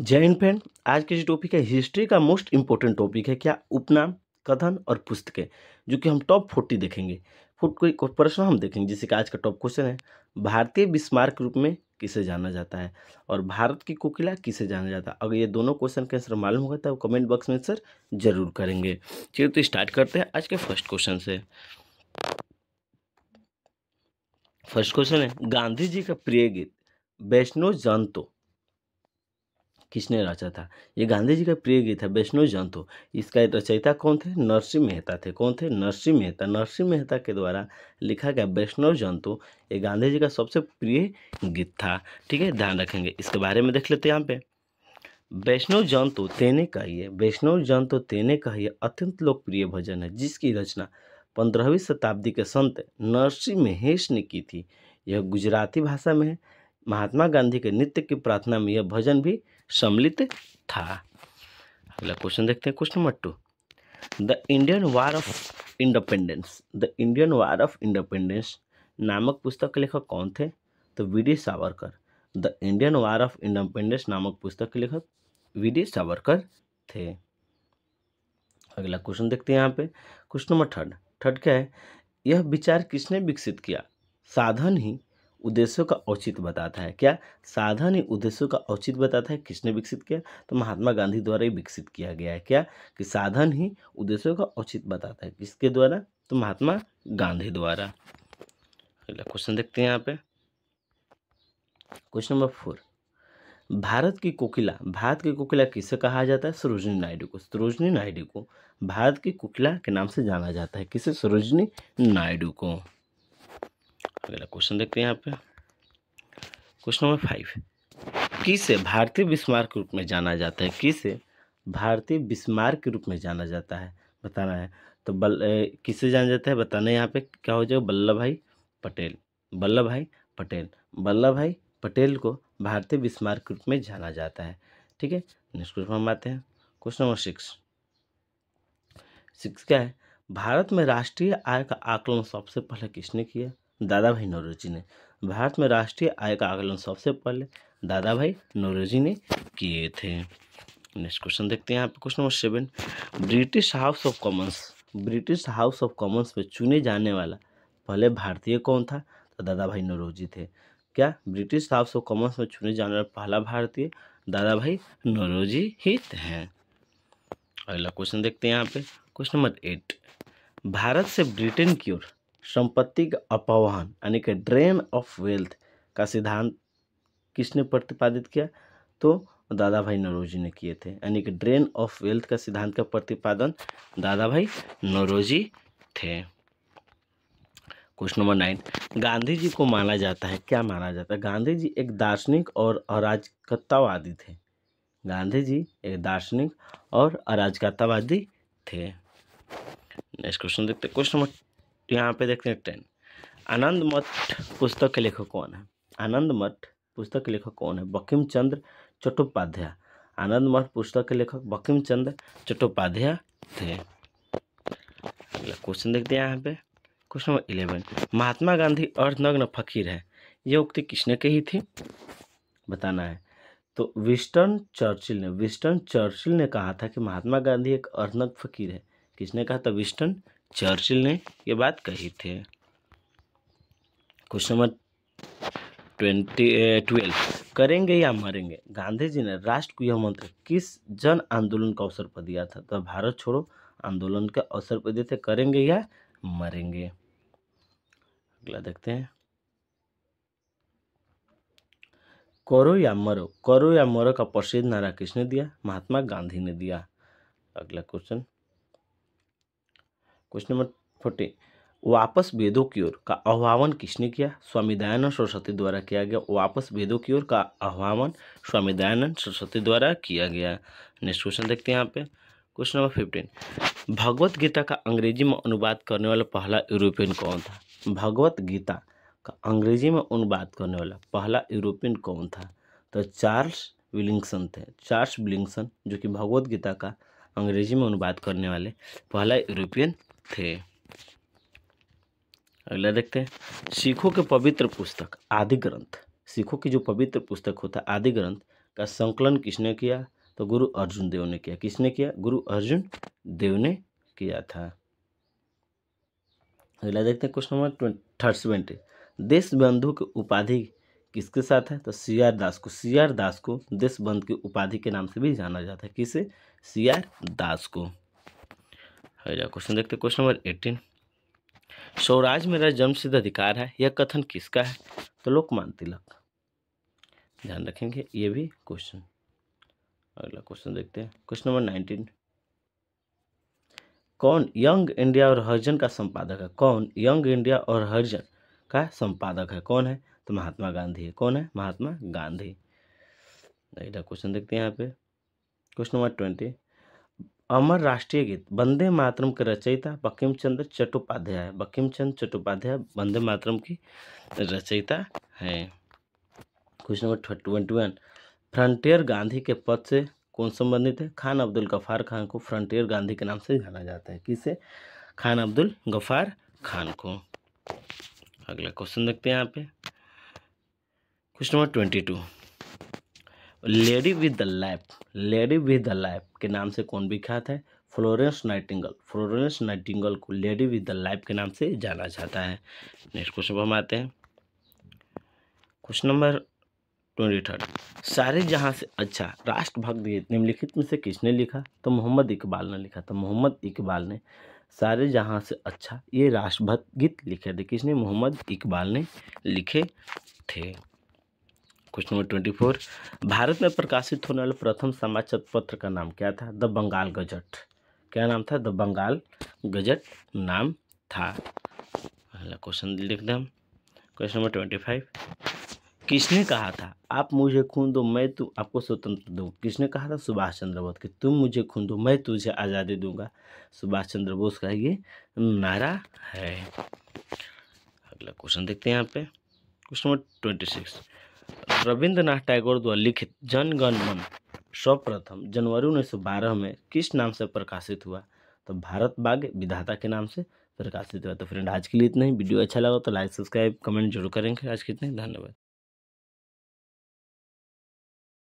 जय हिंद फ्रेंड आज के जो टॉपिक है हिस्ट्री का मोस्ट इम्पोर्टेंट टॉपिक है क्या उपनाम कथन और पुस्तकें जो कि हम टॉप फोर्टी देखेंगे फोर्ट कोई प्रश्न हम देखेंगे जिसे कि आज का टॉप क्वेश्चन है भारतीय बिस्मार्क रूप में किसे जाना जाता है और भारत की कोकिला किसे जाना जाता है अगर ये दोनों क्वेश्चन का आंसर मालूम होगा तो कमेंट बॉक्स में आंसर जरूर करेंगे चलिए तो स्टार्ट करते हैं आज के फर्स्ट क्वेश्चन से फर्स्ट क्वेश्चन है गांधी जी का प्रिय गीत वैष्णो जानतो किसने रचा था ये गांधी जी का प्रिय गीत है वैष्णव जन तो इसका रचयिता कौन थे नरसिंह मेहता थे कौन थे नरसिंह मेहता नरसिंह मेहता के द्वारा लिखा गया वैष्णव जन तो ये गांधी जी का सबसे प्रिय गीत था ठीक है ध्यान रखेंगे इसके बारे में देख लेते हैं यहाँ पे वैष्णव जन तो तेने कहिए वैष्णव जन तो तेने कहिए अत्यंत लोकप्रिय भजन है जिसकी रचना पंद्रहवीं शताब्दी के संत नरसिंह महेश ने की थी यह गुजराती भाषा में है महात्मा गांधी के नृत्य की प्रार्थना में यह भजन भी सम्मिलित था अगला क्वेश्चन देखते हैं question number two the Indian war of independence the Indian war of independence नामक पुस्तक के लेखक कौन थे तो V D Savarkar the Indian war of independence नामक पुस्तक के लेखक डी सावरकर थे अगला क्वेश्चन देखते हैं यहाँ पे क्वेश्चन नंबर थर्ड थर्ड क्या है यह विचार किसने विकसित किया साधन ही उद्देश्यों का औचित्य बताता है क्या साधन ही उद्देश्यों का औचित्य बताता है किसने विकसित किया तो महात्मा गांधी द्वारा ही विकसित किया गया है क्या कि साधन ही उद्देश्यों का औचित्य बताता है किसके द्वारा तो महात्मा गांधी द्वारा अगला क्वेश्चन देखते हैं यहाँ पे क्वेश्चन नंबर फोर भारत की कोकिला भारत की कोकिला किसे कहा जाता है सरोजनी नायडू को सरोजनी नायडू को भारत की कोकिला के नाम से जाना जाता है किसे सरोजनी नायडू को अगला क्वेश्चन देखते हैं यहाँ पे क्वेश्चन नंबर फाइव किसे भारतीय बिस्मार के रूप में जाना जाता है किसे भारतीय बिस्मार के रूप में जाना जाता है बताना है तो बल किसे जाना जाता है बताना है यहाँ पे क्या हो जाएगा वल्लभ भाई पटेल वल्लभ भाई पटेल वल्लभ भाई पटेल को भारतीय बिस्मार के रूप में जाना जाता है ठीक है नेक्स्ट क्वेश्चन हम आते हैं क्वेश्चन नंबर सिक्स सिक्स क्या है भारत में राष्ट्रीय आय का आकलन सबसे पहले किसने किया दादा भाई नौरोजी ने भारत में राष्ट्रीय आय का आकलन सबसे पहले दादा भाई नौरोजी ने किए थे नेक्स्ट क्वेश्चन देखते हैं यहाँ पे question number seven British House of Commons British House of Commons में चुने जाने वाला पहले भारतीय कौन था तो दादा भाई नौरोजी थे क्या ब्रिटिश हाउस ऑफ कॉमन्स में चुने जाने वाला पहला भारतीय दादा भाई नौरोजी ही हैं अगला क्वेश्चन देखते हैं यहाँ पे क्वेश्चन नंबर एट भारत से ब्रिटेन की ओर संपत्ति का अपवाहन यानी कि ड्रेन ऑफ वेल्थ का सिद्धांत किसने प्रतिपादित किया तो दादा भाई नरोजी ने किए थे यानी कि ड्रेन ऑफ वेल्थ का सिद्धांत का प्रतिपादन दादा भाई नरोजी थे question number nine Gandhi ji को माना जाता है क्या माना जाता है गांधी जी एक दार्शनिक और अराजकतावादी थे गांधी जी एक दार्शनिक और अराजकतावादी थे नेक्स्ट क्वेश्चन देखते क्वेश्चन नंबर तो यहाँ पे देखते हैं टेन आनंद मठ पुस्तक के लेखक कौन है आनंद मठ पुस्तक के लेखक कौन है बकीम चंद्र चट्टोपाध्याय आनंद मठ पुस्तक के लेखक बकीम चंद्र चट्टोपाध्याय थे अगला क्वेश्चन देखते हैं यहाँ पे question number eleven Mahatma Gandhi अर्धनग्न फकीर है यह उक्ति किसने कही थी बताना है तो विस्टर्न चर्चिल ने विस्टर्न चर्चिल ने कहा था कि महात्मा गांधी एक अर्धनग्न फकीर है किसने कहा था विस्टर्न चर्चिल ने ये बात कही थी क्वेश्चन नंबर ट्वेंटी ट्वेल्व करेंगे या मरेंगे गांधी जी ने राष्ट्र को यह मंत्र किस जन आंदोलन का अवसर पर दिया था तो भारत छोड़ो आंदोलन का अवसर पर दिए थे करेंगे या मरेंगे अगला देखते हैं करो या मरो करो या मरो का प्रसिद्ध नारा किसने दिया महात्मा गांधी ने दिया अगला क्वेश्चन क्वेश्चन नंबर फोर्टीन वापस वेदों की ओर का आह्वान किसने किया स्वामी दयानंद सरस्वती द्वारा किया गया वापस वेदों की ओर का आह्वान स्वामी दयानंद सरस्वती द्वारा किया गया नेक्स्ट क्वेश्चन देखते हैं यहाँ पे question number fifteen Bhagavad Gita का अंग्रेजी में अनुवाद करने वाला पहला यूरोपियन कौन था भगवत गीता का अंग्रेजी में अनुवाद करने वाला पहला यूरोपियन कौन था तो चार्ल्स विलिंगसन थे चार्ल्स विलिंगसन जो कि भगवदगीता गीता का अंग्रेजी में अनुवाद करने वाले पहला यूरोपियन थे अगला देखते हैं सिखों के पवित्र पुस्तक आदि ग्रंथ सिखों की जो पवित्र पुस्तक होता है आदि ग्रंथ का संकलन किसने किया तो गुरु अर्जुन देव ने किया किसने किया गुरु अर्जुन देव ने किया था अगला देखते हैं क्वेश्चन नंबर थर्ड सेवेंटी देश बंधु की उपाधि किसके साथ है तो सी आर दास को सी आर दास को देश बंधु की उपाधि के नाम से भी जाना जाता है किसे सी आर दास को अगला क्वेश्चन देखते क्वेश्चन नंबर एटीन स्वराज मेरा जन्मसिद्ध अधिकार है यह कथन किसका है तो लोकमान तिलक ध्यान रखेंगे ये भी क्वेश्चन अगला क्वेश्चन देखते हैं क्वेश्चन नंबर नाइनटीन कौन यंग इंडिया और हरिजन का संपादक है कौन यंग इंडिया और हरिजन का संपादक है कौन है तो महात्मा गांधी है कौन है महात्मा गांधी अगला क्वेश्चन देखते हैं यहाँ पे क्वेश्चन नंबर ट्वेंटी अमर राष्ट्रीय गीत वंदे मातरम के रचयिता बकीम चंद्र चट्टोपाध्याय बकीम चंद चट्टोपाध्याय वंदे मातरम की रचयिता है question number twenty one Frontier Gandhi के पद से कौन संबंधित है खान अब्दुल गफार खान को फ्रंटियर गांधी के नाम से जाना जाता है किसे खान अब्दुल गफार खान को अगला क्वेश्चन देखते हैं यहाँ पे question number twenty two lady with the lamp lady with the lamp के नाम से कौन विख्यात है फ्लोरेंस नाइटिंगल फ्लोरेंस नाइटिंगल को लेडी विद द लैप के नाम से जाना जाता है नेक्स्ट क्वेश्चन हम आते हैं क्वेश्चन नंबर ट्वेंटी थर्ड सारे जहाँ से अच्छा राष्ट्रभक्त गीत निम्नलिखित में से किसने लिखा तो मोहम्मद इकबाल ने लिखा तो मोहम्मद इकबाल ने सारे जहाँ से अच्छा ये राष्ट्रभक्त गीत लिखे थे किसने मोहम्मद इकबाल ने लिखे थे question number twenty four Bharat में प्रकाशित होने वाले प्रथम समाचार पत्र का नाम क्या था द बंगाल गजट क्या नाम था द बंगाल गजट नाम था अगला क्वेश्चन लिख दें हम क्वेश्चन नंबर ट्वेंटी फाइव किसने कहा था आप मुझे खून दो मैं तू आपको स्वतंत्र दूँ किसने कहा था सुभाष चंद्र बोस कि तुम मुझे खून दो मैं तुझे आज़ादी दूंगा सुभाष चंद्र बोस का ये नारा है अगला क्वेश्चन देखते हैं यहाँ पे question number twenty six Rabindranath Tagore द्वारा लिखित जन गण मन सर्वप्रथम जनवरी 1912 में किस नाम से प्रकाशित हुआ तो भारत बाग विधाता के नाम से प्रकाशित हुआ तो फ्रेंड आज के लिए इतना ही वीडियो अच्छा लगा तो लाइक सब्सक्राइब कमेंट जरूर करेंगे आज के इतने धन्यवाद